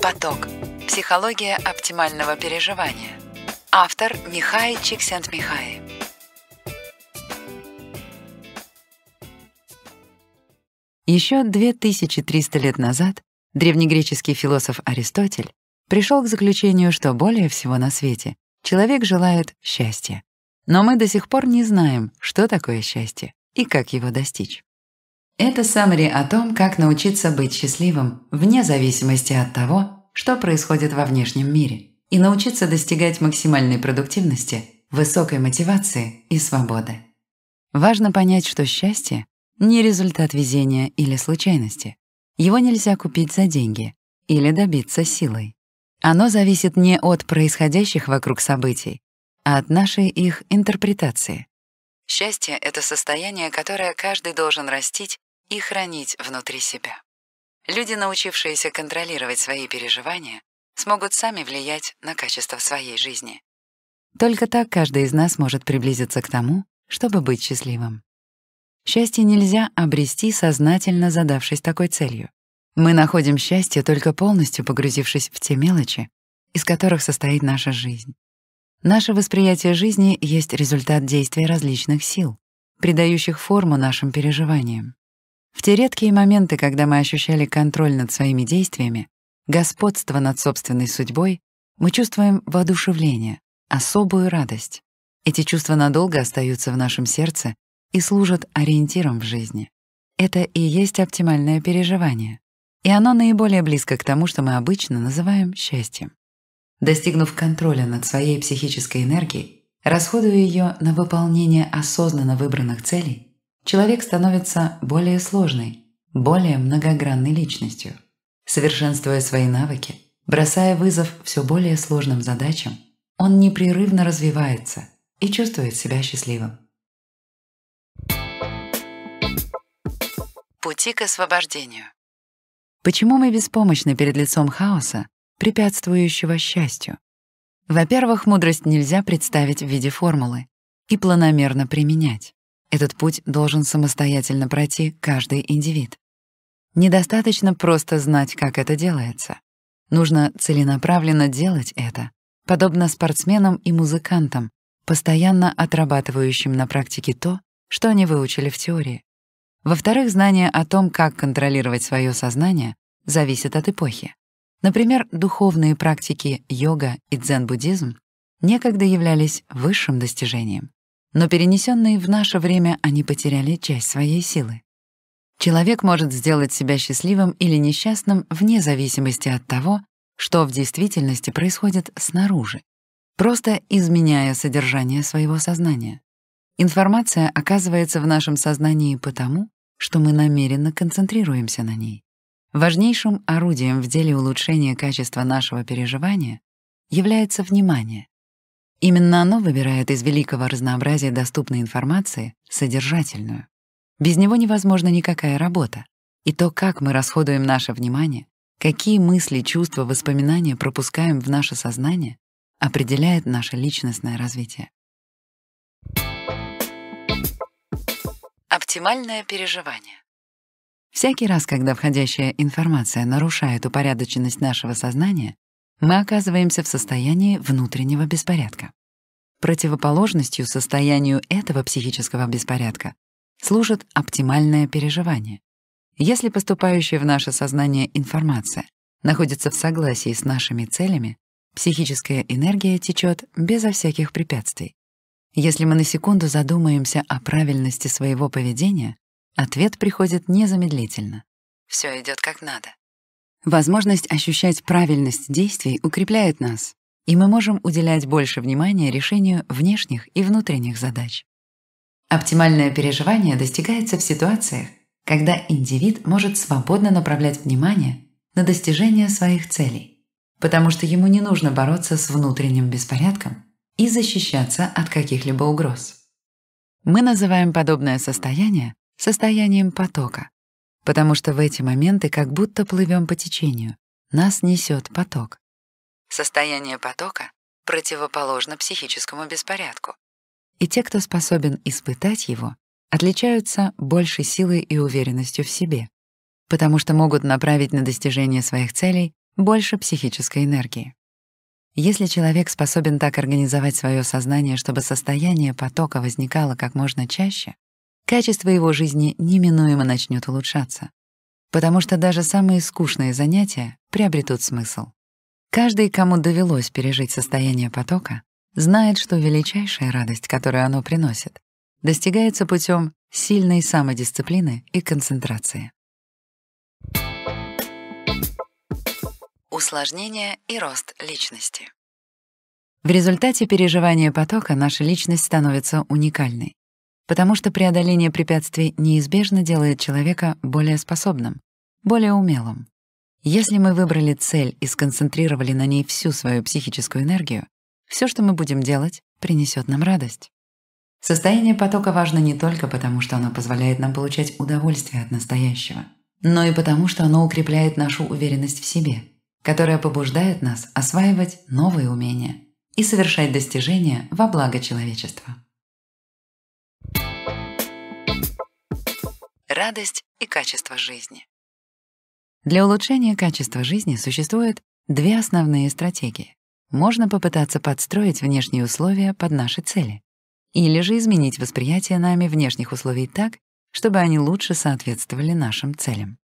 Поток. Психология оптимального переживания. Автор Михай Чиксент-Михай. Еще 2300 лет назад древнегреческий философ Аристотель пришел к заключению, что более всего на свете человек желает счастья. Но мы до сих пор не знаем, что такое счастье и как его достичь. Это саммари о том, как научиться быть счастливым, вне зависимости от того, что происходит во внешнем мире, и научиться достигать максимальной продуктивности, высокой мотивации и свободы. Важно понять, что счастье — не результат везения или случайности. Его нельзя купить за деньги или добиться силой. Оно зависит не от происходящих вокруг событий, а от нашей их интерпретации. Счастье — это состояние, которое каждый должен растить и хранить внутри себя. Люди, научившиеся контролировать свои переживания, смогут сами влиять на качество своей жизни. Только так каждый из нас может приблизиться к тому, чтобы быть счастливым. Счастье нельзя обрести, сознательно задавшись такой целью. Мы находим счастье, только полностью погрузившись в те мелочи, из которых состоит наша жизнь. Наше восприятие жизни есть результат действия различных сил, придающих форму нашим переживаниям. В те редкие моменты, когда мы ощущали контроль над своими действиями, господство над собственной судьбой, мы чувствуем воодушевление, особую радость. Эти чувства надолго остаются в нашем сердце и служат ориентиром в жизни. Это и есть оптимальное переживание. И оно наиболее близко к тому, что мы обычно называем счастьем. Достигнув контроля над своей психической энергией, расходуя ее на выполнение осознанно выбранных целей, человек становится более сложной, более многогранной личностью, совершенствуя свои навыки, бросая вызов все более сложным задачам, он непрерывно развивается и чувствует себя счастливым. Пути к освобождению. Почему мы беспомощны перед лицом хаоса, препятствующего счастью? Во-первых, мудрость нельзя представить в виде формулы и планомерно применять. Этот путь должен самостоятельно пройти каждый индивид. Недостаточно просто знать, как это делается. Нужно целенаправленно делать это, подобно спортсменам и музыкантам, постоянно отрабатывающим на практике то, что они выучили в теории. Во-вторых, знание о том, как контролировать свое сознание, зависит от эпохи. Например, духовные практики йога и дзен-буддизм некогда являлись высшим достижением но перенесенные в наше время они потеряли часть своей силы. Человек может сделать себя счастливым или несчастным вне зависимости от того, что в действительности происходит снаружи, просто изменяя содержание своего сознания. Информация оказывается в нашем сознании потому, что мы намеренно концентрируемся на ней. Важнейшим орудием в деле улучшения качества нашего переживания является внимание, Именно оно выбирает из великого разнообразия доступной информации содержательную. Без него невозможна никакая работа. И то, как мы расходуем наше внимание, какие мысли, чувства, воспоминания пропускаем в наше сознание, определяет наше личностное развитие. Оптимальное переживание. Всякий раз, когда входящая информация нарушает упорядоченность нашего сознания, мы оказываемся в состоянии внутреннего беспорядка. Противоположностью состоянию этого психического беспорядка служит оптимальное переживание. Если поступающая в наше сознание информация находится в согласии с нашими целями, психическая энергия течет безо всяких препятствий. Если мы на секунду задумаемся о правильности своего поведения, ответ приходит незамедлительно. Все идет как надо. Возможность ощущать правильность действий укрепляет нас, и мы можем уделять больше внимания решению внешних и внутренних задач. Оптимальное переживание достигается в ситуациях, когда индивид может свободно направлять внимание на достижение своих целей, потому что ему не нужно бороться с внутренним беспорядком и защищаться от каких-либо угроз. Мы называем подобное состояние состоянием потока, потому что в эти моменты как будто плывем по течению, нас несет поток. Состояние потока противоположно психическому беспорядку. И те, кто способен испытать его, отличаются большей силой и уверенностью в себе, потому что могут направить на достижение своих целей больше психической энергии. Если человек способен так организовать свое сознание, чтобы состояние потока возникало как можно чаще, качество его жизни неминуемо начнет улучшаться. Потому что даже самые скучные занятия приобретут смысл. Каждый, кому довелось пережить состояние потока, знает, что величайшая радость, которую оно приносит, достигается путем сильной самодисциплины и концентрации. Усложнение и рост личности. В результате переживания потока наша личность становится уникальной потому что преодоление препятствий неизбежно делает человека более способным, более умелым. Если мы выбрали цель и сконцентрировали на ней всю свою психическую энергию, все, что мы будем делать, принесет нам радость. Состояние потока важно не только потому, что оно позволяет нам получать удовольствие от настоящего, но и потому, что оно укрепляет нашу уверенность в себе, которая побуждает нас осваивать новые умения и совершать достижения во благо человечества. радость и качество жизни. Для улучшения качества жизни существуют две основные стратегии. Можно попытаться подстроить внешние условия под наши цели или же изменить восприятие нами внешних условий так, чтобы они лучше соответствовали нашим целям.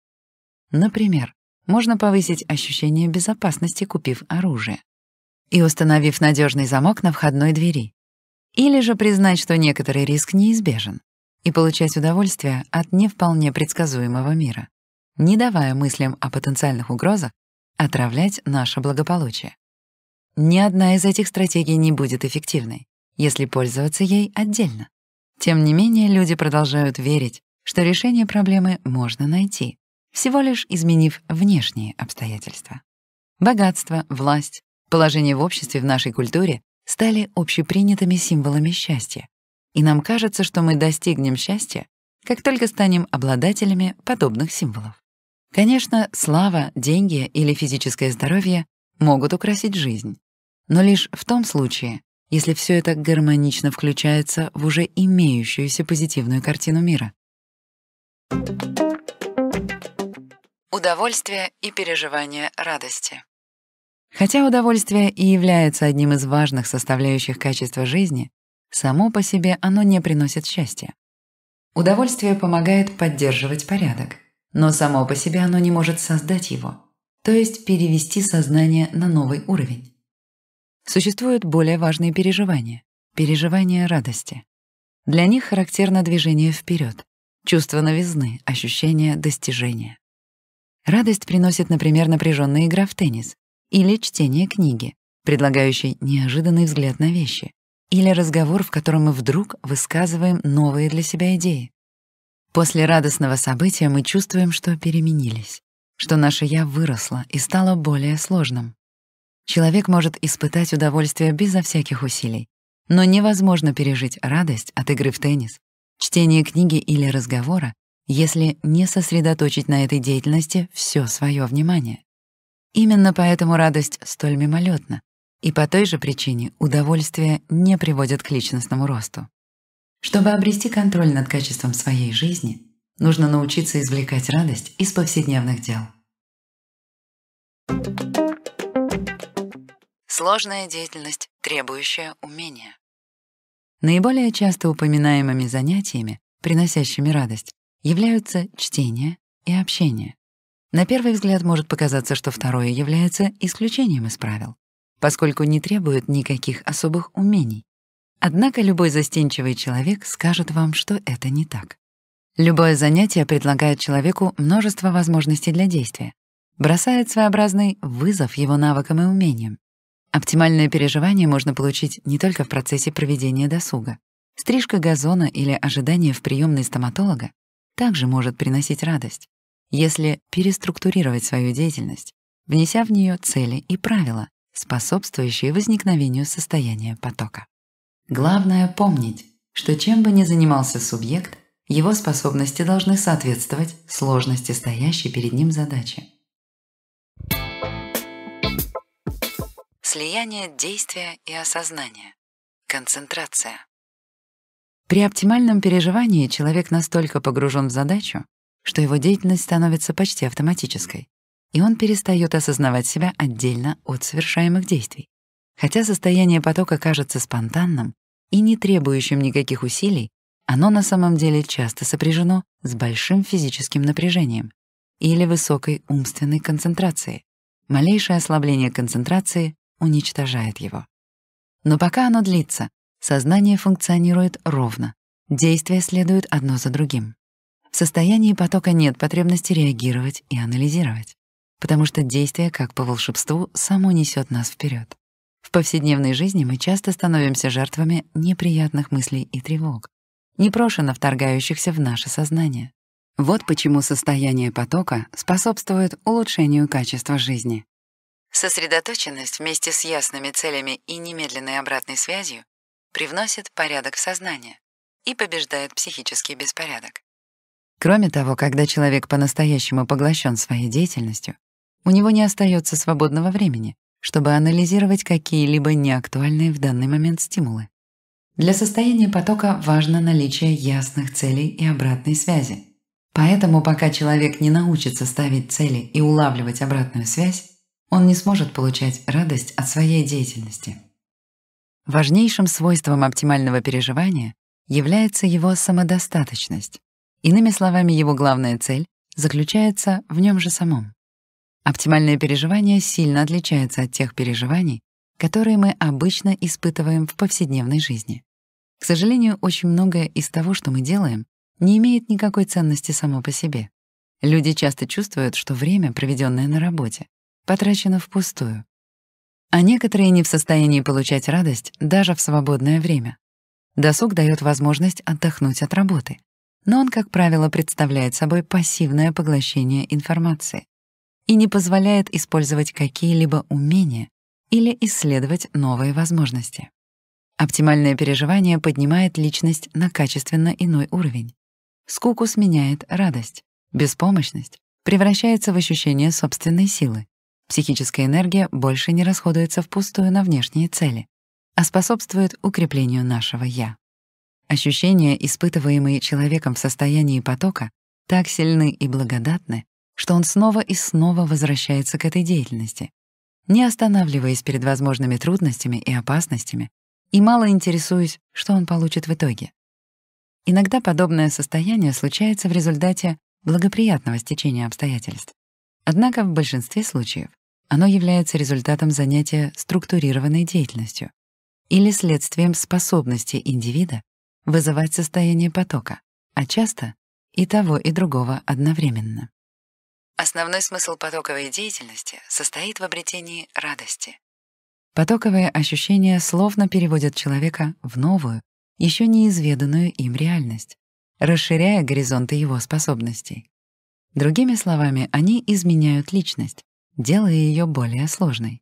Например, можно повысить ощущение безопасности, купив оружие и установив надежный замок на входной двери, или же признать, что некоторый риск неизбежен, и получать удовольствие от не вполне предсказуемого мира, не давая мыслям о потенциальных угрозах отравлять наше благополучие. Ни одна из этих стратегий не будет эффективной, если пользоваться ей отдельно. Тем не менее, люди продолжают верить, что решение проблемы можно найти, всего лишь изменив внешние обстоятельства. Богатство, власть, положение в обществе в нашей культуре стали общепринятыми символами счастья, и нам кажется, что мы достигнем счастья, как только станем обладателями подобных символов. Конечно, слава, деньги или физическое здоровье могут украсить жизнь, но лишь в том случае, если все это гармонично включается в уже имеющуюся позитивную картину мира. Удовольствие и переживание радости. Хотя удовольствие и является одним из важных составляющих качества жизни, Само по себе оно не приносит счастья. Удовольствие помогает поддерживать порядок, но само по себе оно не может создать его, то есть перевести сознание на новый уровень. Существуют более важные переживания — переживания радости. Для них характерно движение вперед, чувство новизны, ощущение достижения. Радость приносит, например, напряженная игра в теннис или чтение книги, предлагающей неожиданный взгляд на вещи, или разговор, в котором мы вдруг высказываем новые для себя идеи. После радостного события мы чувствуем, что переменились, что наше «я» выросло и стало более сложным. Человек может испытать удовольствие безо всяких усилий, но невозможно пережить радость от игры в теннис, чтения книги или разговора, если не сосредоточить на этой деятельности все свое внимание. Именно поэтому радость столь мимолетна, и по той же причине удовольствие не приводит к личностному росту. Чтобы обрести контроль над качеством своей жизни, нужно научиться извлекать радость из повседневных дел. Сложная деятельность, требующая умения. Наиболее часто упоминаемыми занятиями, приносящими радость, являются чтение и общение. На первый взгляд может показаться, что второе является исключением из правил поскольку не требуют никаких особых умений. Однако любой застенчивый человек скажет вам, что это не так. Любое занятие предлагает человеку множество возможностей для действия, бросает своеобразный вызов его навыкам и умениям. Оптимальное переживание можно получить не только в процессе проведения досуга. Стрижка газона или ожидание в приемной стоматолога также может приносить радость, если переструктурировать свою деятельность, внеся в нее цели и правила, способствующие возникновению состояния потока. Главное помнить, что чем бы ни занимался субъект, его способности должны соответствовать сложности стоящей перед ним задачи. Слияние действия и осознания. Концентрация. При оптимальном переживании человек настолько погружен в задачу, что его деятельность становится почти автоматической и он перестает осознавать себя отдельно от совершаемых действий. Хотя состояние потока кажется спонтанным и не требующим никаких усилий, оно на самом деле часто сопряжено с большим физическим напряжением или высокой умственной концентрацией. Малейшее ослабление концентрации уничтожает его. Но пока оно длится, сознание функционирует ровно, действия следуют одно за другим. В состоянии потока нет потребности реагировать и анализировать потому что действие, как по волшебству, само несет нас вперед. В повседневной жизни мы часто становимся жертвами неприятных мыслей и тревог, непрошено вторгающихся в наше сознание. Вот почему состояние потока способствует улучшению качества жизни. Сосредоточенность вместе с ясными целями и немедленной обратной связью привносит порядок в сознание и побеждает психический беспорядок. Кроме того, когда человек по-настоящему поглощен своей деятельностью, у него не остается свободного времени, чтобы анализировать какие-либо неактуальные в данный момент стимулы. Для состояния потока важно наличие ясных целей и обратной связи. Поэтому пока человек не научится ставить цели и улавливать обратную связь, он не сможет получать радость от своей деятельности. Важнейшим свойством оптимального переживания является его самодостаточность. Иными словами, его главная цель заключается в нем же самом. Оптимальное переживание сильно отличается от тех переживаний, которые мы обычно испытываем в повседневной жизни. К сожалению, очень многое из того, что мы делаем, не имеет никакой ценности само по себе. Люди часто чувствуют, что время, проведенное на работе, потрачено впустую. А некоторые не в состоянии получать радость даже в свободное время. Досуг дает возможность отдохнуть от работы, но он, как правило, представляет собой пассивное поглощение информации и не позволяет использовать какие-либо умения или исследовать новые возможности. Оптимальное переживание поднимает личность на качественно иной уровень. Скуку сменяет радость, беспомощность превращается в ощущение собственной силы. Психическая энергия больше не расходуется впустую на внешние цели, а способствует укреплению нашего «я». Ощущения, испытываемые человеком в состоянии потока, так сильны и благодатны, что он снова и снова возвращается к этой деятельности, не останавливаясь перед возможными трудностями и опасностями, и мало интересуясь, что он получит в итоге. Иногда подобное состояние случается в результате благоприятного стечения обстоятельств. Однако в большинстве случаев оно является результатом занятия структурированной деятельностью или следствием способности индивида вызывать состояние потока, а часто и того, и другого одновременно. Основной смысл потоковой деятельности состоит в обретении радости. Потоковые ощущения словно переводят человека в новую, еще неизведанную им реальность, расширяя горизонты его способностей. Другими словами, они изменяют личность, делая ее более сложной.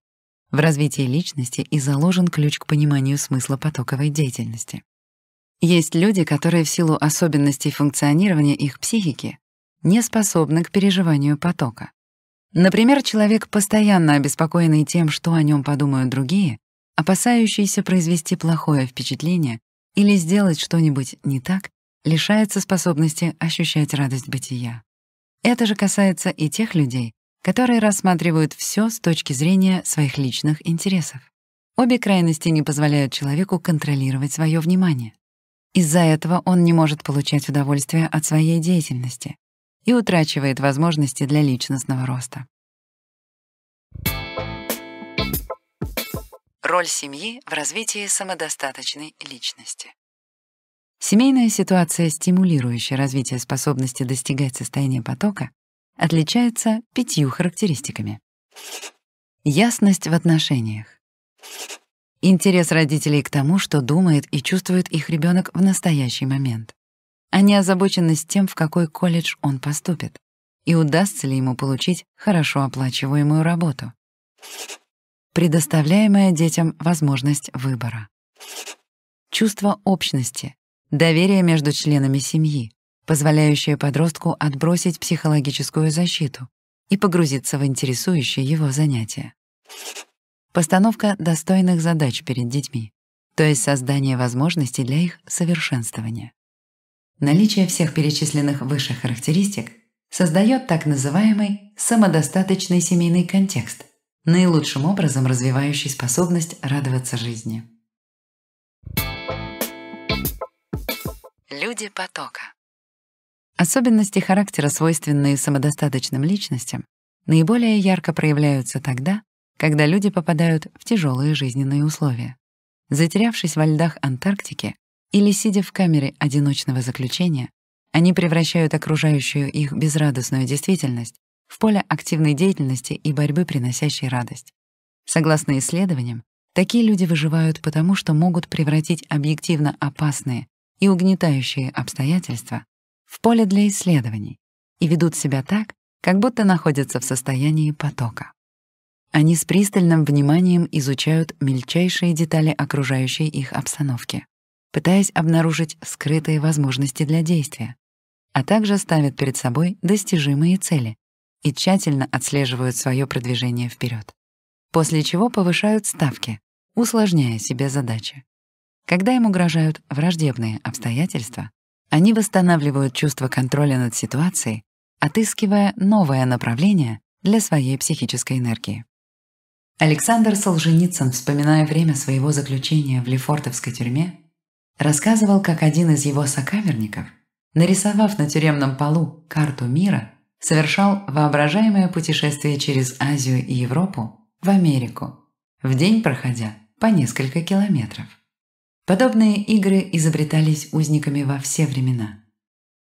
В развитии личности и заложен ключ к пониманию смысла потоковой деятельности. Есть люди, которые в силу особенностей функционирования их психики не способны к переживанию потока. Например, человек, постоянно обеспокоенный тем, что о нем подумают другие, опасающийся произвести плохое впечатление или сделать что-нибудь не так, лишается способности ощущать радость бытия. Это же касается и тех людей, которые рассматривают все с точки зрения своих личных интересов. Обе крайности не позволяют человеку контролировать свое внимание. Из-за этого он не может получать удовольствие от своей деятельности, и утрачивает возможности для личностного роста. Роль семьи в развитии самодостаточной личности. Семейная ситуация, стимулирующая развитие способности достигать состояния потока, отличается пятью характеристиками. Ясность в отношениях. Интерес родителей к тому, что думает и чувствует их ребенок в настоящий момент. Они а озабочены с тем, в какой колледж он поступит, и удастся ли ему получить хорошо оплачиваемую работу. Предоставляемая детям возможность выбора. Чувство общности, доверие между членами семьи, позволяющее подростку отбросить психологическую защиту и погрузиться в интересующее его занятие. Постановка достойных задач перед детьми, то есть создание возможностей для их совершенствования. Наличие всех перечисленных выше характеристик создает так называемый самодостаточный семейный контекст, наилучшим образом развивающий способность радоваться жизни. Люди потока. Особенности характера, свойственные самодостаточным личностям, наиболее ярко проявляются тогда, когда люди попадают в тяжелые жизненные условия. Затерявшись во льдах Антарктики, или сидя в камере одиночного заключения, они превращают окружающую их безрадостную действительность в поле активной деятельности и борьбы, приносящей радость. Согласно исследованиям, такие люди выживают потому, что могут превратить объективно опасные и угнетающие обстоятельства в поле для исследований и ведут себя так, как будто находятся в состоянии потока. Они с пристальным вниманием изучают мельчайшие детали окружающей их обстановки пытаясь обнаружить скрытые возможности для действия, а также ставят перед собой достижимые цели и тщательно отслеживают свое продвижение вперед, после чего повышают ставки, усложняя себе задачи. Когда им угрожают враждебные обстоятельства, они восстанавливают чувство контроля над ситуацией, отыскивая новое направление для своей психической энергии. Александр Солженицын, вспоминая время своего заключения в Лефортовской тюрьме, рассказывал, как один из его сокамерников, нарисовав на тюремном полу карту мира, совершал воображаемое путешествие через Азию и Европу в Америку, в день проходя по несколько километров. Подобные игры изобретались узниками во все времена.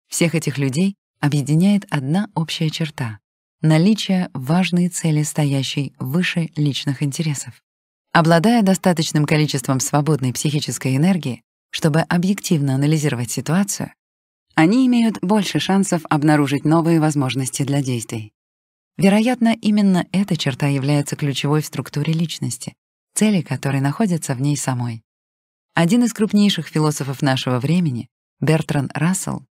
Всех этих людей объединяет одна общая черта — наличие важной цели, стоящей выше личных интересов. Обладая достаточным количеством свободной психической энергии, чтобы объективно анализировать ситуацию, они имеют больше шансов обнаружить новые возможности для действий. Вероятно, именно эта черта является ключевой в структуре личности, цели которой находятся в ней самой. Один из крупнейших философов нашего времени, Бертран Рассел,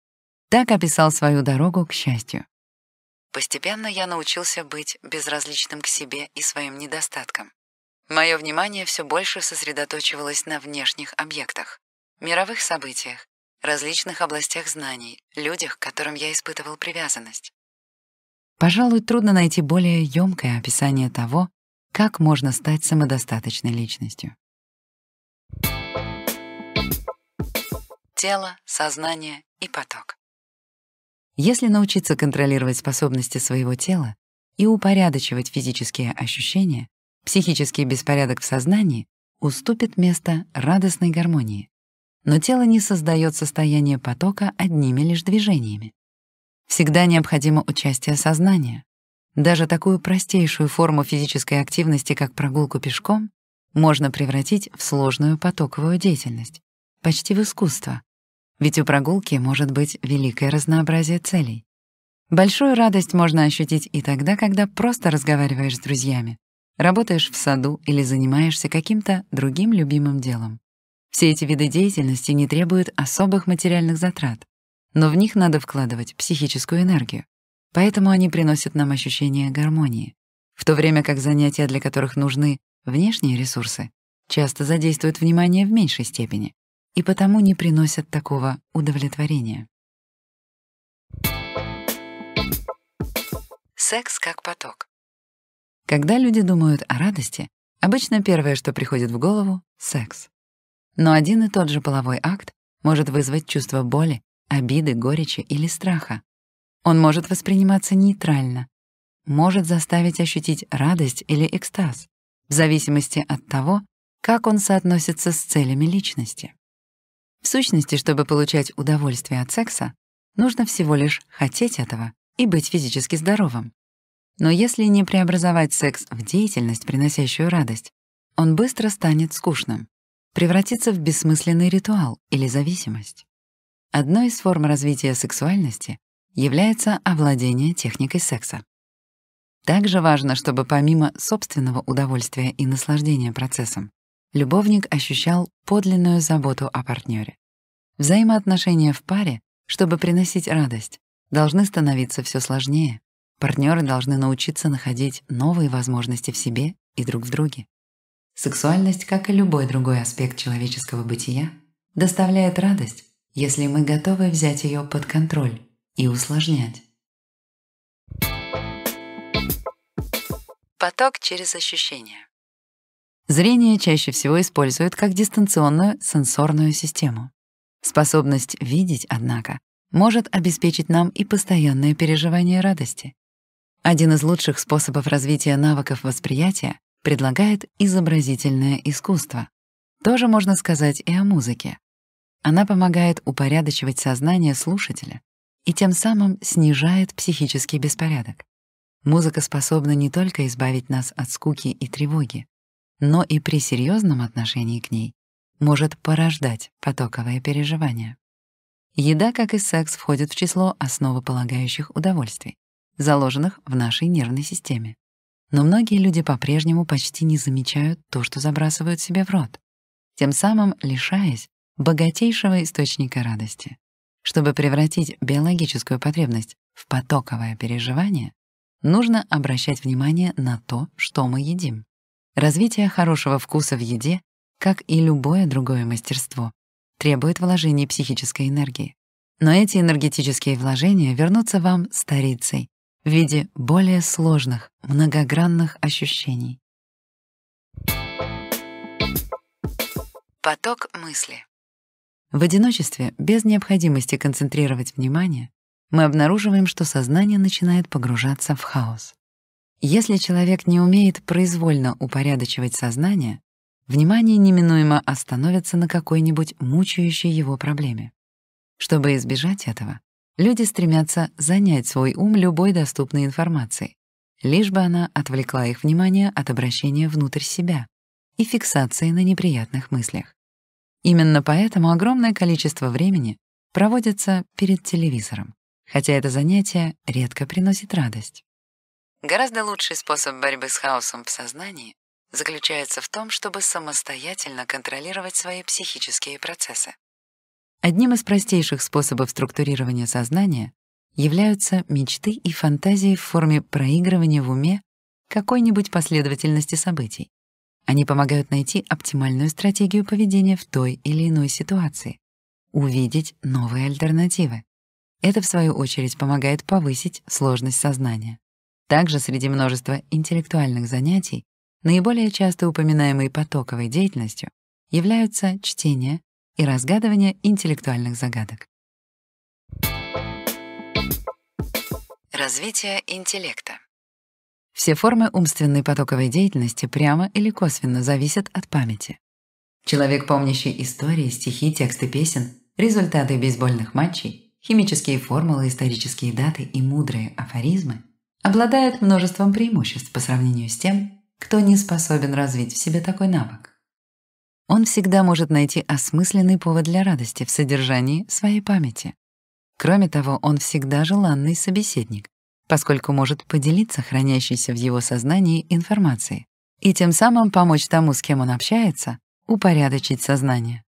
так описал свою дорогу к счастью. «Постепенно я научился быть безразличным к себе и своим недостаткам. Мое внимание все больше сосредоточивалось на внешних объектах мировых событиях, различных областях знаний, людях, к которым я испытывал привязанность. Пожалуй, трудно найти более ёмкое описание того, как можно стать самодостаточной личностью. Тело, сознание и поток. Если научиться контролировать способности своего тела и упорядочивать физические ощущения, психический беспорядок в сознании уступит место радостной гармонии, но тело не создает состояние потока одними лишь движениями. Всегда необходимо участие сознания. Даже такую простейшую форму физической активности, как прогулку пешком, можно превратить в сложную потоковую деятельность, почти в искусство. Ведь у прогулки может быть великое разнообразие целей. Большую радость можно ощутить и тогда, когда просто разговариваешь с друзьями, работаешь в саду или занимаешься каким-то другим любимым делом. Все эти виды деятельности не требуют особых материальных затрат, но в них надо вкладывать психическую энергию, поэтому они приносят нам ощущение гармонии, в то время как занятия, для которых нужны внешние ресурсы, часто задействуют внимание в меньшей степени и потому не приносят такого удовлетворения. Секс как поток. Когда люди думают о радости, обычно первое, что приходит в голову — секс. Но один и тот же половой акт может вызвать чувство боли, обиды, горечи или страха. Он может восприниматься нейтрально, может заставить ощутить радость или экстаз, в зависимости от того, как он соотносится с целями личности. В сущности, чтобы получать удовольствие от секса, нужно всего лишь хотеть этого и быть физически здоровым. Но если не преобразовать секс в деятельность, приносящую радость, он быстро станет скучным превратится в бессмысленный ритуал или зависимость. Одной из форм развития сексуальности является овладение техникой секса. Также важно, чтобы помимо собственного удовольствия и наслаждения процессом, любовник ощущал подлинную заботу о партнере. Взаимоотношения в паре, чтобы приносить радость, должны становиться все сложнее. Партнеры должны научиться находить новые возможности в себе и друг в друге. Сексуальность, как и любой другой аспект человеческого бытия, доставляет радость, если мы готовы взять ее под контроль и усложнять. Поток через ощущения. Зрение чаще всего используют как дистанционную сенсорную систему. Способность видеть, однако, может обеспечить нам и постоянное переживание радости. Один из лучших способов развития навыков восприятия предлагает изобразительное искусство. Тоже можно сказать и о музыке. Она помогает упорядочивать сознание слушателя и тем самым снижает психический беспорядок. Музыка способна не только избавить нас от скуки и тревоги, но и при серьезном отношении к ней может порождать потоковое переживание. Еда, как и секс, входит в число основополагающих удовольствий, заложенных в нашей нервной системе. Но многие люди по-прежнему почти не замечают то, что забрасывают себе в рот, тем самым лишаясь богатейшего источника радости. Чтобы превратить биологическую потребность в потоковое переживание, нужно обращать внимание на то, что мы едим. Развитие хорошего вкуса в еде, как и любое другое мастерство, требует вложений психической энергии. Но эти энергетические вложения вернутся вам старицей, в виде более сложных, многогранных ощущений. Поток мысли. В одиночестве, без необходимости концентрировать внимание, мы обнаруживаем, что сознание начинает погружаться в хаос. Если человек не умеет произвольно упорядочивать сознание, внимание неминуемо остановится на какой-нибудь мучающей его проблеме. Чтобы избежать этого, Люди стремятся занять свой ум любой доступной информацией, лишь бы она отвлекла их внимание от обращения внутрь себя и фиксации на неприятных мыслях. Именно поэтому огромное количество времени проводится перед телевизором, хотя это занятие редко приносит радость. Гораздо лучший способ борьбы с хаосом в сознании заключается в том, чтобы самостоятельно контролировать свои психические процессы. Одним из простейших способов структурирования сознания являются мечты и фантазии в форме проигрывания в уме какой-нибудь последовательности событий. Они помогают найти оптимальную стратегию поведения в той или иной ситуации, увидеть новые альтернативы. Это, в свою очередь, помогает повысить сложность сознания. Также среди множества интеллектуальных занятий наиболее часто упоминаемой потоковой деятельностью являются чтение, и разгадывание интеллектуальных загадок. Развитие интеллекта. Все формы умственной потоковой деятельности прямо или косвенно зависят от памяти. Человек, помнящий истории, стихи, тексты песен, результаты бейсбольных матчей, химические формулы, исторические даты и мудрые афоризмы, обладает множеством преимуществ по сравнению с тем, кто не способен развить в себе такой навык он всегда может найти осмысленный повод для радости в содержании своей памяти. Кроме того, он всегда желанный собеседник, поскольку может поделиться хранящейся в его сознании информацией и тем самым помочь тому, с кем он общается, упорядочить сознание.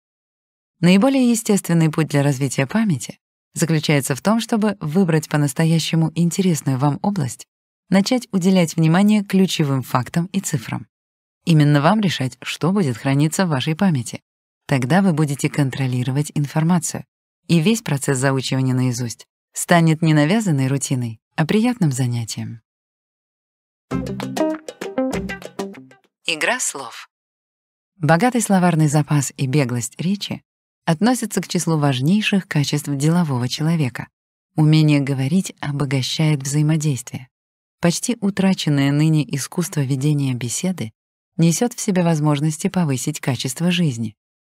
Наиболее естественный путь для развития памяти заключается в том, чтобы выбрать по-настоящему интересную вам область, начать уделять внимание ключевым фактам и цифрам. Именно вам решать, что будет храниться в вашей памяти. Тогда вы будете контролировать информацию. И весь процесс заучивания наизусть станет не навязанной рутиной, а приятным занятием. Игра слов. Богатый словарный запас и беглость речи относятся к числу важнейших качеств делового человека. Умение говорить обогащает взаимодействие. Почти утраченное ныне искусство ведения беседы несет в себе возможности повысить качество жизни.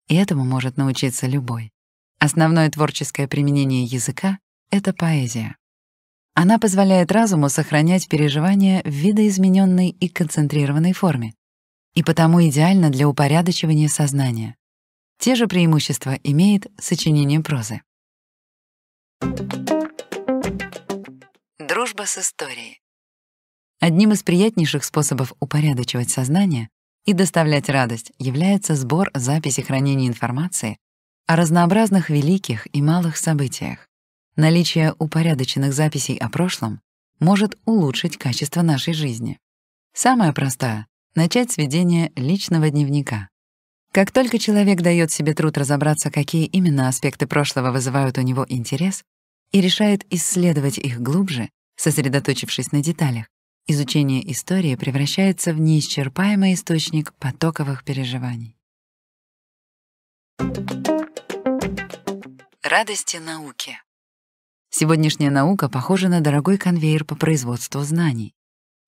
И этому может научиться любой. Основное творческое применение языка — это поэзия. Она позволяет разуму сохранять переживания в видоизмененной и концентрированной форме, и потому идеально для упорядочивания сознания. Те же преимущества имеет сочинение прозы. Дружба с историей. Одним из приятнейших способов упорядочивать сознание и доставлять радость является сбор записи хранения информации о разнообразных великих и малых событиях. Наличие упорядоченных записей о прошлом может улучшить качество нашей жизни. Самое простое — начать с личного дневника. Как только человек дает себе труд разобраться, какие именно аспекты прошлого вызывают у него интерес, и решает исследовать их глубже, сосредоточившись на деталях, Изучение истории превращается в неисчерпаемый источник потоковых переживаний. Радости науки. Сегодняшняя наука похожа на дорогой конвейер по производству знаний.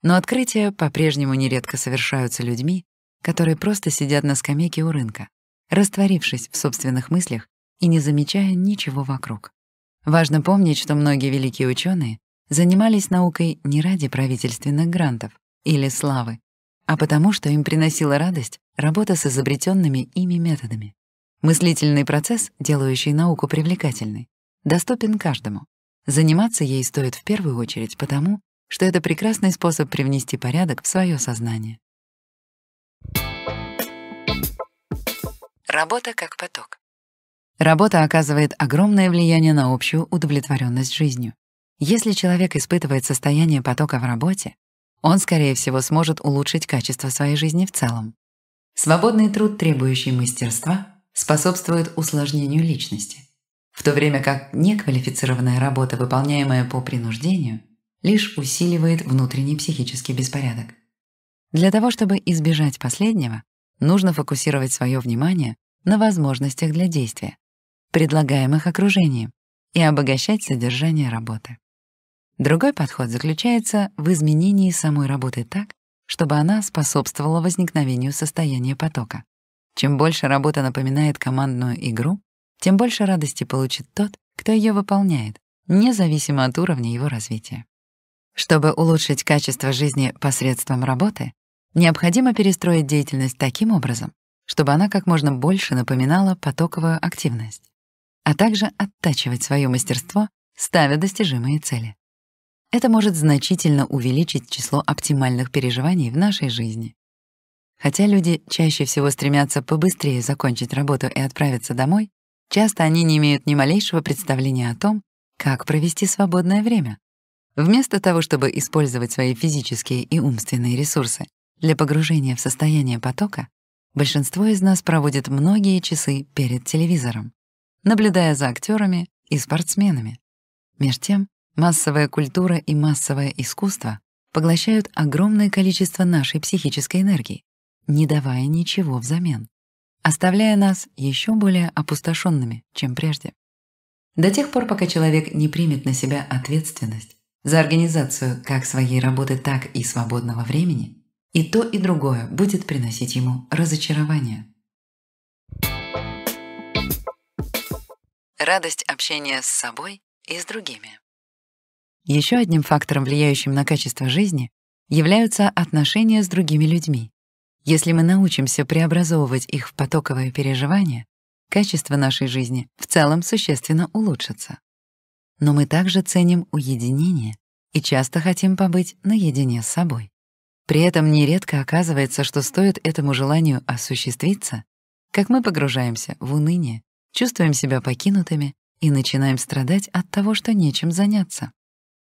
Но открытия по-прежнему нередко совершаются людьми, которые просто сидят на скамейке у рынка, растворившись в собственных мыслях и не замечая ничего вокруг. Важно помнить, что многие великие ученые занимались наукой не ради правительственных грантов или славы, а потому что им приносила радость работа с изобретенными ими методами. Мыслительный процесс, делающий науку привлекательной, доступен каждому. Заниматься ей стоит в первую очередь потому, что это прекрасный способ привнести порядок в свое сознание. Работа как поток. Работа оказывает огромное влияние на общую удовлетворенность жизнью. Если человек испытывает состояние потока в работе, он, скорее всего, сможет улучшить качество своей жизни в целом. Свободный труд, требующий мастерства, способствует усложнению личности, в то время как неквалифицированная работа, выполняемая по принуждению, лишь усиливает внутренний психический беспорядок. Для того, чтобы избежать последнего, нужно фокусировать свое внимание на возможностях для действия, предлагаемых окружением, и обогащать содержание работы. Другой подход заключается в изменении самой работы так, чтобы она способствовала возникновению состояния потока. Чем больше работа напоминает командную игру, тем больше радости получит тот, кто ее выполняет, независимо от уровня его развития. Чтобы улучшить качество жизни посредством работы, необходимо перестроить деятельность таким образом, чтобы она как можно больше напоминала потоковую активность, а также оттачивать свое мастерство, ставя достижимые цели. Это может значительно увеличить число оптимальных переживаний в нашей жизни. Хотя люди чаще всего стремятся побыстрее закончить работу и отправиться домой, часто они не имеют ни малейшего представления о том, как провести свободное время. Вместо того, чтобы использовать свои физические и умственные ресурсы для погружения в состояние потока, большинство из нас проводит многие часы перед телевизором, наблюдая за актерами и спортсменами. Меж тем, Массовая культура и массовое искусство поглощают огромное количество нашей психической энергии, не давая ничего взамен, оставляя нас еще более опустошенными, чем прежде. До тех пор, пока человек не примет на себя ответственность за организацию как своей работы, так и свободного времени, и то, и другое будет приносить ему разочарование. Радость общения с собой и с другими. Еще одним фактором, влияющим на качество жизни, являются отношения с другими людьми. Если мы научимся преобразовывать их в потоковые переживания, качество нашей жизни в целом существенно улучшится. Но мы также ценим уединение и часто хотим побыть наедине с собой. При этом нередко оказывается, что стоит этому желанию осуществиться, как мы погружаемся в уныние, чувствуем себя покинутыми и начинаем страдать от того, что нечем заняться.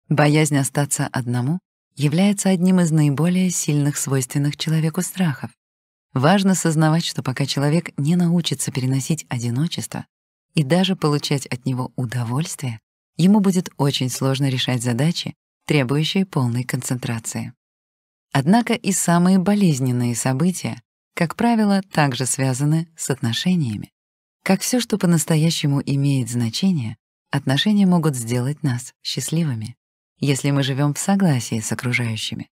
Боязнь остаться одному является одним из наиболее сильных свойственных человеку страхов. Важно сознавать, что пока человек не научится переносить одиночество и даже получать от него удовольствие, ему будет очень сложно решать задачи, требующие полной концентрации. Однако и самые болезненные события, как правило, также связаны с отношениями. Как все, что по-настоящему имеет значение, отношения могут сделать нас счастливыми если мы живем в согласии с окружающими.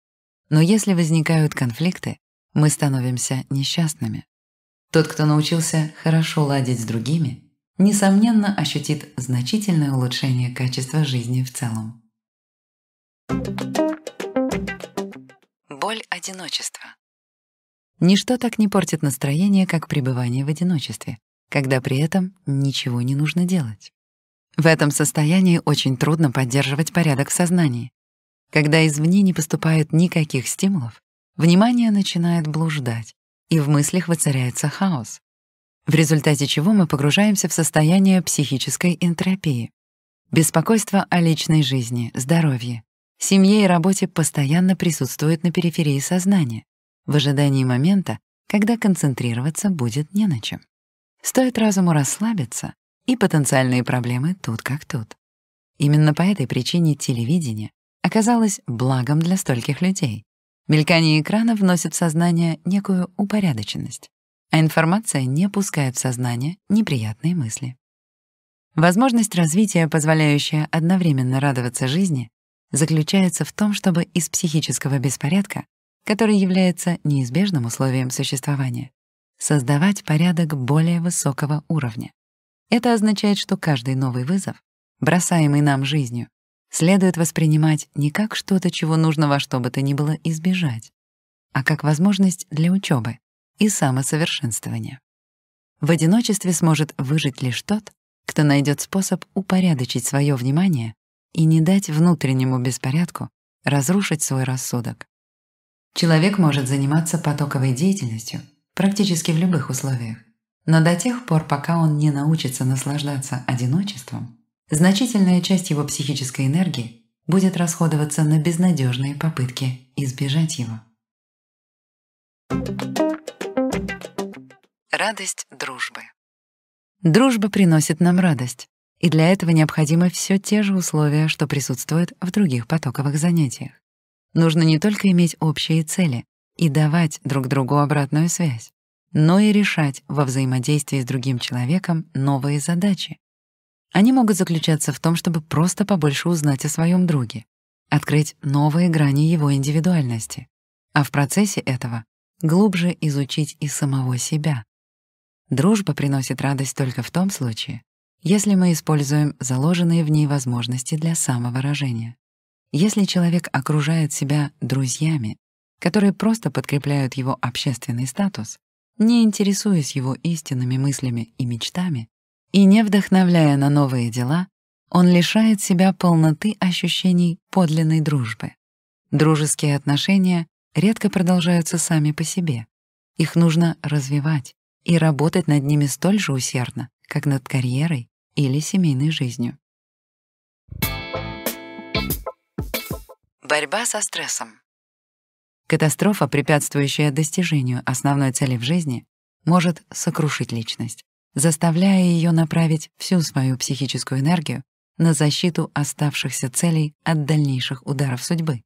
Но если возникают конфликты, мы становимся несчастными. Тот, кто научился хорошо ладить с другими, несомненно ощутит значительное улучшение качества жизни в целом. Боль одиночества. Ничто так не портит настроение, как пребывание в одиночестве, когда при этом ничего не нужно делать. В этом состоянии очень трудно поддерживать порядок в сознании. Когда извне не поступает никаких стимулов, внимание начинает блуждать, и в мыслях воцаряется хаос, в результате чего мы погружаемся в состояние психической энтропии. Беспокойство о личной жизни, здоровье, семье и работе постоянно присутствует на периферии сознания, в ожидании момента, когда концентрироваться будет не на чем. Стоит разуму расслабиться, и потенциальные проблемы тут как тут. Именно по этой причине телевидение оказалось благом для стольких людей. Мелькание экрана вносит в сознание некую упорядоченность, а информация не пускает в сознание неприятные мысли. Возможность развития, позволяющая одновременно радоваться жизни, заключается в том, чтобы из психического беспорядка, который является неизбежным условием существования, создавать порядок более высокого уровня, это означает, что каждый новый вызов, бросаемый нам жизнью, следует воспринимать не как что-то, чего нужно во что бы то ни было избежать, а как возможность для учебы и самосовершенствования. В одиночестве сможет выжить лишь тот, кто найдет способ упорядочить свое внимание и не дать внутреннему беспорядку разрушить свой рассудок. Человек может заниматься потоковой деятельностью практически в любых условиях, но до тех пор, пока он не научится наслаждаться одиночеством, значительная часть его психической энергии будет расходоваться на безнадежные попытки избежать его. Радость дружбы. Дружба приносит нам радость, и для этого необходимы все те же условия, что присутствуют в других потоковых занятиях. Нужно не только иметь общие цели и давать друг другу обратную связь, но и решать во взаимодействии с другим человеком новые задачи. Они могут заключаться в том, чтобы просто побольше узнать о своем друге, открыть новые грани его индивидуальности, а в процессе этого глубже изучить и самого себя. Дружба приносит радость только в том случае, если мы используем заложенные в ней возможности для самовыражения. Если человек окружает себя друзьями, которые просто подкрепляют его общественный статус, не интересуясь его истинными мыслями и мечтами, и не вдохновляя на новые дела, он лишает себя полноты ощущений подлинной дружбы. Дружеские отношения редко продолжаются сами по себе. Их нужно развивать и работать над ними столь же усердно, как над карьерой или семейной жизнью. Борьба со стрессом. Катастрофа, препятствующая достижению основной цели в жизни, может сокрушить личность, заставляя ее направить всю свою психическую энергию на защиту оставшихся целей от дальнейших ударов судьбы.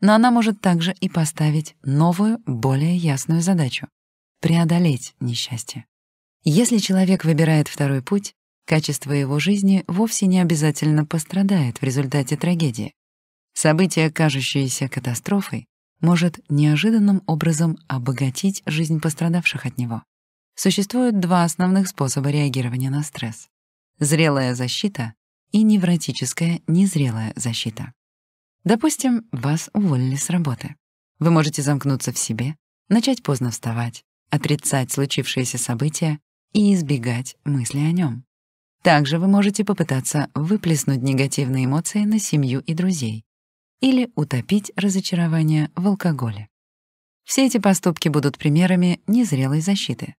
Но она может также и поставить новую, более ясную задачу — преодолеть несчастье. Если человек выбирает второй путь, качество его жизни вовсе не обязательно пострадает в результате трагедии. События, кажущиеся катастрофой, может неожиданным образом обогатить жизнь пострадавших от него. Существуют два основных способа реагирования на стресс — зрелая защита и невротическая незрелая защита. Допустим, вас уволили с работы. Вы можете замкнуться в себе, начать поздно вставать, отрицать случившееся событие и избегать мысли о нем. Также вы можете попытаться выплеснуть негативные эмоции на семью и друзей, или утопить разочарование в алкоголе. Все эти поступки будут примерами незрелой защиты.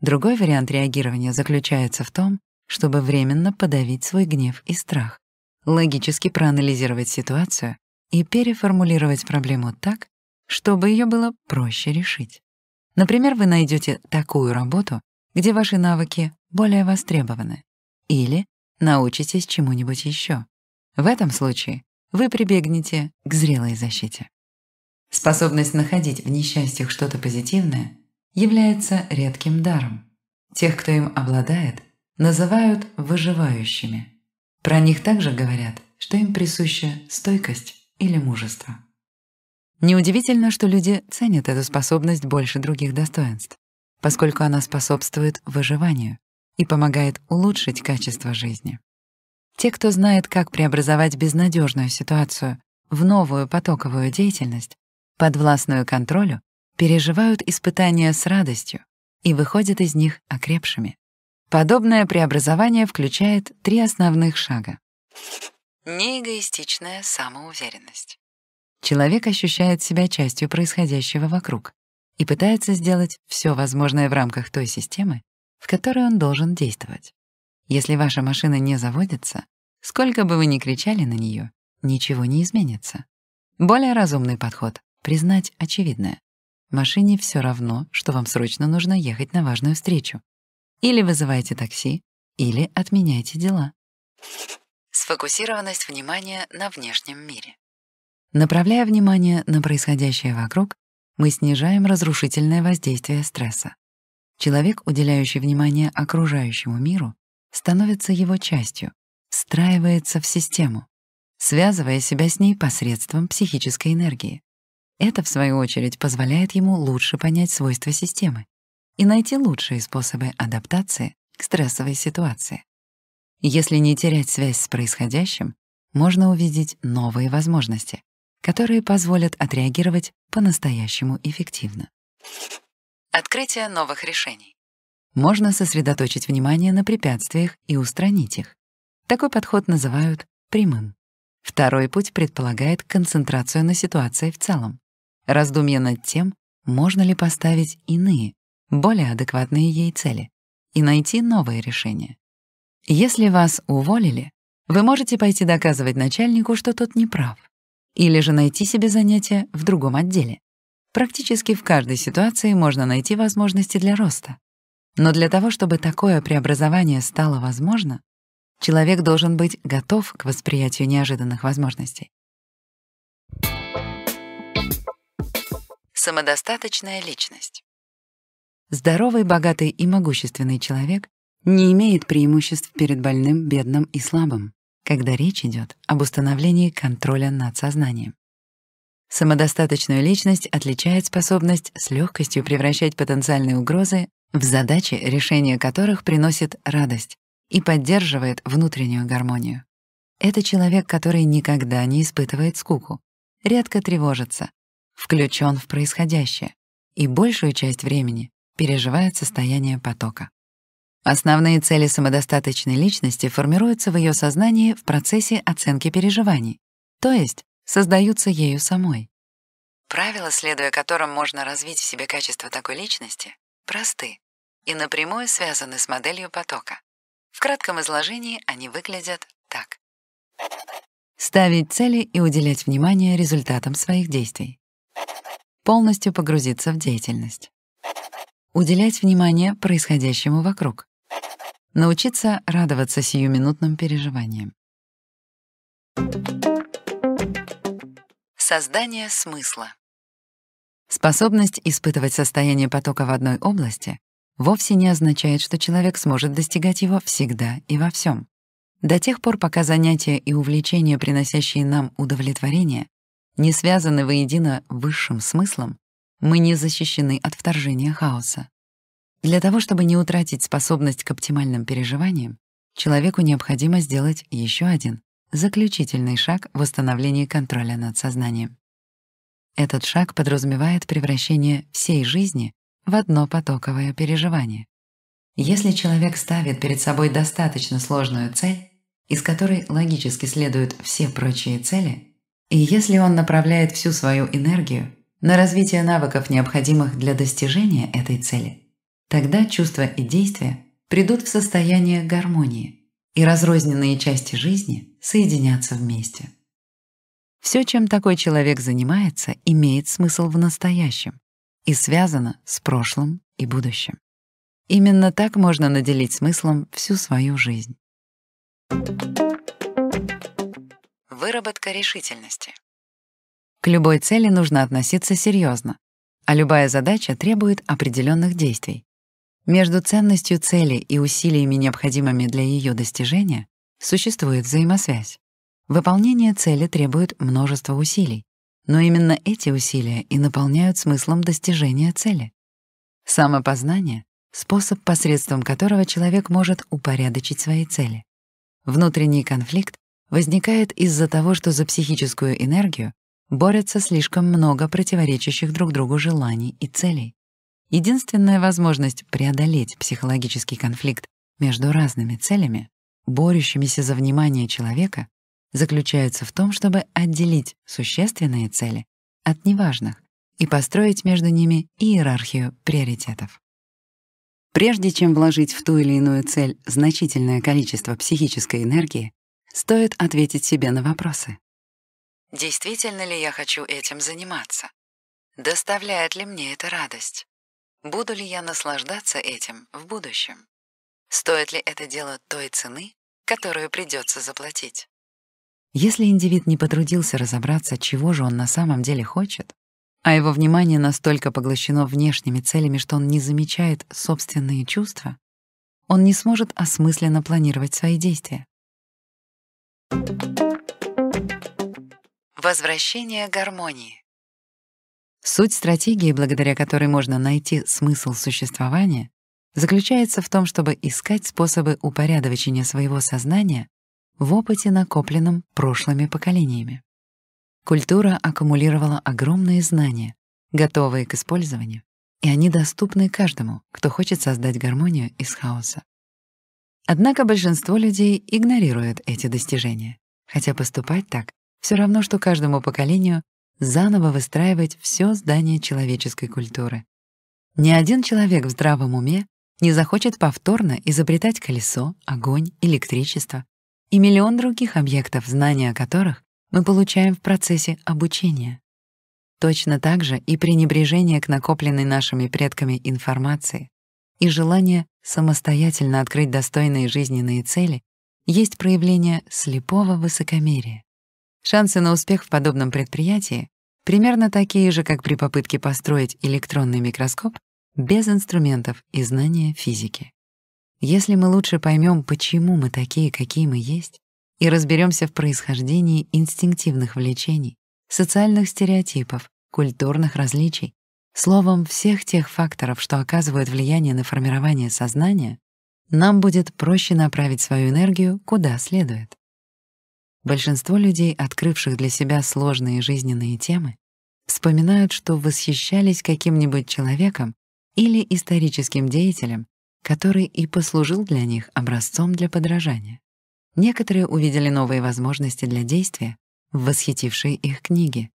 Другой вариант реагирования заключается в том, чтобы временно подавить свой гнев и страх, логически проанализировать ситуацию и переформулировать проблему так, чтобы ее было проще решить. Например, вы найдете такую работу, где ваши навыки более востребованы, или научитесь чему-нибудь еще. В этом случае вы прибегнете к зрелой защите. Способность находить в несчастьях что-то позитивное является редким даром. Тех, кто им обладает, называют выживающими. Про них также говорят, что им присуща стойкость или мужество. Неудивительно, что люди ценят эту способность больше других достоинств, поскольку она способствует выживанию и помогает улучшить качество жизни. Те, кто знает, как преобразовать безнадежную ситуацию в новую потоковую деятельность, подвластную контролю, переживают испытания с радостью и выходят из них окрепшими. Подобное преобразование включает три основных шага. Неэгоистичная самоуверенность. Человек ощущает себя частью происходящего вокруг и пытается сделать все возможное в рамках той системы, в которой он должен действовать. Если ваша машина не заводится, сколько бы вы ни кричали на нее, ничего не изменится. Более разумный подход — признать очевидное. Машине все равно, что вам срочно нужно ехать на важную встречу. Или вызываете такси, или отменяете дела. Сфокусированность внимания на внешнем мире. Направляя внимание на происходящее вокруг, мы снижаем разрушительное воздействие стресса. Человек, уделяющий внимание окружающему миру, становится его частью, встраивается в систему, связывая себя с ней посредством психической энергии. Это, в свою очередь, позволяет ему лучше понять свойства системы и найти лучшие способы адаптации к стрессовой ситуации. Если не терять связь с происходящим, можно увидеть новые возможности, которые позволят отреагировать по-настоящему эффективно. Открытие новых решений можно сосредоточить внимание на препятствиях и устранить их. Такой подход называют прямым. Второй путь предполагает концентрацию на ситуации в целом. Раздумье над тем, можно ли поставить иные, более адекватные ей цели и найти новые решения. Если вас уволили, вы можете пойти доказывать начальнику, что тот не прав, или же найти себе занятие в другом отделе. Практически в каждой ситуации можно найти возможности для роста. Но для того, чтобы такое преобразование стало возможно, человек должен быть готов к восприятию неожиданных возможностей. Самодостаточная личность. Здоровый, богатый и могущественный человек не имеет преимуществ перед больным, бедным и слабым, когда речь идет об установлении контроля над сознанием. Самодостаточную личность отличает способность с легкостью превращать потенциальные угрозы в задачи, решение которых приносит радость и поддерживает внутреннюю гармонию. Это человек, который никогда не испытывает скуку, редко тревожится, включен в происходящее и большую часть времени переживает состояние потока. Основные цели самодостаточной личности формируются в ее сознании в процессе оценки переживаний, то есть создаются ею самой. Правила, следуя которым можно развить в себе качество такой личности, просты и напрямую связаны с моделью потока. В кратком изложении они выглядят так. Ставить цели и уделять внимание результатам своих действий. Полностью погрузиться в деятельность. Уделять внимание происходящему вокруг. Научиться радоваться сиюминутным переживаниям. Создание смысла. Способность испытывать состояние потока в одной области вовсе не означает, что человек сможет достигать его всегда и во всем. До тех пор, пока занятия и увлечения, приносящие нам удовлетворение, не связаны воедино высшим смыслом, мы не защищены от вторжения хаоса. Для того, чтобы не утратить способность к оптимальным переживаниям, человеку необходимо сделать еще один, заключительный шаг в восстановлении контроля над сознанием. Этот шаг подразумевает превращение всей жизни в одно потоковое переживание. Если человек ставит перед собой достаточно сложную цель, из которой логически следуют все прочие цели, и если он направляет всю свою энергию на развитие навыков, необходимых для достижения этой цели, тогда чувства и действия придут в состояние гармонии, и разрозненные части жизни соединятся вместе. Все, чем такой человек занимается, имеет смысл в настоящем и связано с прошлым и будущим. Именно так можно наделить смыслом всю свою жизнь. Выработка решительности. К любой цели нужно относиться серьезно, а любая задача требует определенных действий. Между ценностью цели и усилиями, необходимыми для ее достижения, существует взаимосвязь. Выполнение цели требует множества усилий, но именно эти усилия и наполняют смыслом достижения цели. Самопознание — способ, посредством которого человек может упорядочить свои цели. Внутренний конфликт возникает из-за того, что за психическую энергию борется слишком много противоречащих друг другу желаний и целей. Единственная возможность преодолеть психологический конфликт между разными целями, борющимися за внимание человека, заключаются в том, чтобы отделить существенные цели от неважных и построить между ними иерархию приоритетов. Прежде чем вложить в ту или иную цель значительное количество психической энергии, стоит ответить себе на вопросы. Действительно ли я хочу этим заниматься? Доставляет ли мне это радость? Буду ли я наслаждаться этим в будущем? Стоит ли это дело той цены, которую придется заплатить? Если индивид не потрудился разобраться, чего же он на самом деле хочет, а его внимание настолько поглощено внешними целями, что он не замечает собственные чувства, он не сможет осмысленно планировать свои действия. Возвращение гармонии. Суть стратегии, благодаря которой можно найти смысл существования, заключается в том, чтобы искать способы упорядочения своего сознания в опыте, накопленном прошлыми поколениями. Культура аккумулировала огромные знания, готовые к использованию, и они доступны каждому, кто хочет создать гармонию из хаоса. Однако большинство людей игнорируют эти достижения, хотя поступать так все равно, что каждому поколению заново выстраивать все здание человеческой культуры. Ни один человек в здравом уме не захочет повторно изобретать колесо, огонь, электричество и миллион других объектов, знания о которых мы получаем в процессе обучения. Точно так же и пренебрежение к накопленной нашими предками информации и желание самостоятельно открыть достойные жизненные цели есть проявление слепого высокомерия. Шансы на успех в подобном предприятии примерно такие же, как при попытке построить электронный микроскоп без инструментов и знания физики. Если мы лучше поймем, почему мы такие, какие мы есть, и разберемся в происхождении инстинктивных влечений, социальных стереотипов, культурных различий, словом, всех тех факторов, что оказывают влияние на формирование сознания, нам будет проще направить свою энергию куда следует. Большинство людей, открывших для себя сложные жизненные темы, вспоминают, что восхищались каким-нибудь человеком или историческим деятелем, который и послужил для них образцом для подражания. Некоторые увидели новые возможности для действия в восхитившей их книге.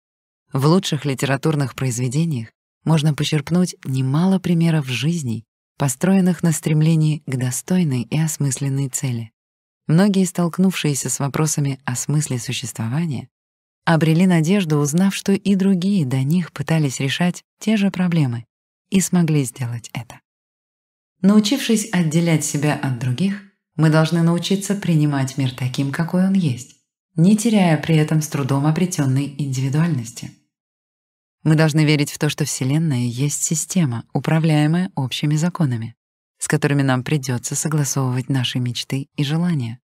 В лучших литературных произведениях можно почерпнуть немало примеров жизней, построенных на стремлении к достойной и осмысленной цели. Многие, столкнувшиеся с вопросами о смысле существования, обрели надежду, узнав, что и другие до них пытались решать те же проблемы и смогли сделать это. Научившись отделять себя от других, мы должны научиться принимать мир таким, какой он есть, не теряя при этом с трудом обретенной индивидуальности. Мы должны верить в то, что Вселенная есть система, управляемая общими законами, с которыми нам придется согласовывать наши мечты и желания.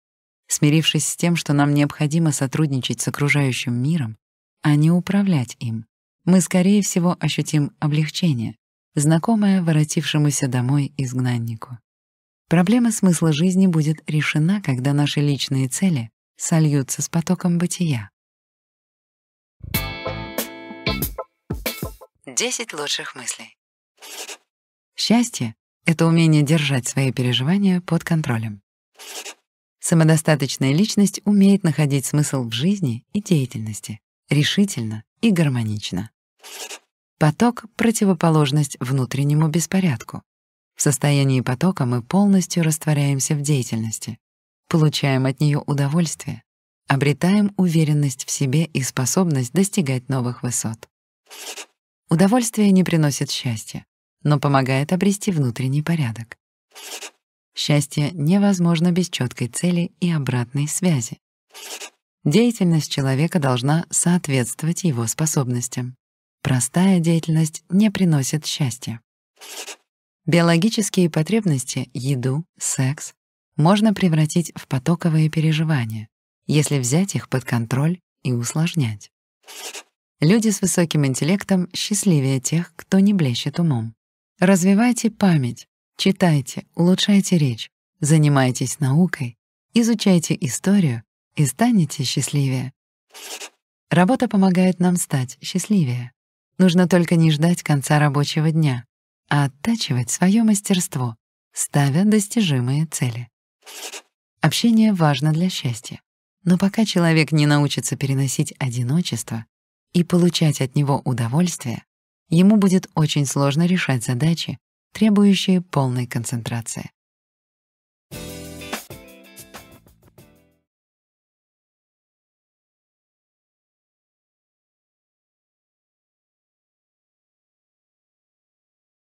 Смирившись с тем, что нам необходимо сотрудничать с окружающим миром, а не управлять им, мы, скорее всего, ощутим облегчение, знакомая воротившемуся домой изгнаннику. Проблема смысла жизни будет решена, когда наши личные цели сольются с потоком бытия. 10 лучших мыслей. Счастье — это умение держать свои переживания под контролем. Самодостаточная личность умеет находить смысл в жизни и деятельности, решительно и гармонично. Поток — противоположность внутреннему беспорядку. В состоянии потока мы полностью растворяемся в деятельности, получаем от нее удовольствие, обретаем уверенность в себе и способность достигать новых высот. Удовольствие не приносит счастья, но помогает обрести внутренний порядок. Счастье невозможно без четкой цели и обратной связи. Деятельность человека должна соответствовать его способностям. Простая деятельность не приносит счастья. Биологические потребности — еду, секс — можно превратить в потоковые переживания, если взять их под контроль и усложнять. Люди с высоким интеллектом счастливее тех, кто не блещет умом. Развивайте память, читайте, улучшайте речь, занимайтесь наукой, изучайте историю и станете счастливее. Работа помогает нам стать счастливее. Нужно только не ждать конца рабочего дня, а оттачивать свое мастерство, ставя достижимые цели. Общение важно для счастья. Но пока человек не научится переносить одиночество и получать от него удовольствие, ему будет очень сложно решать задачи, требующие полной концентрации.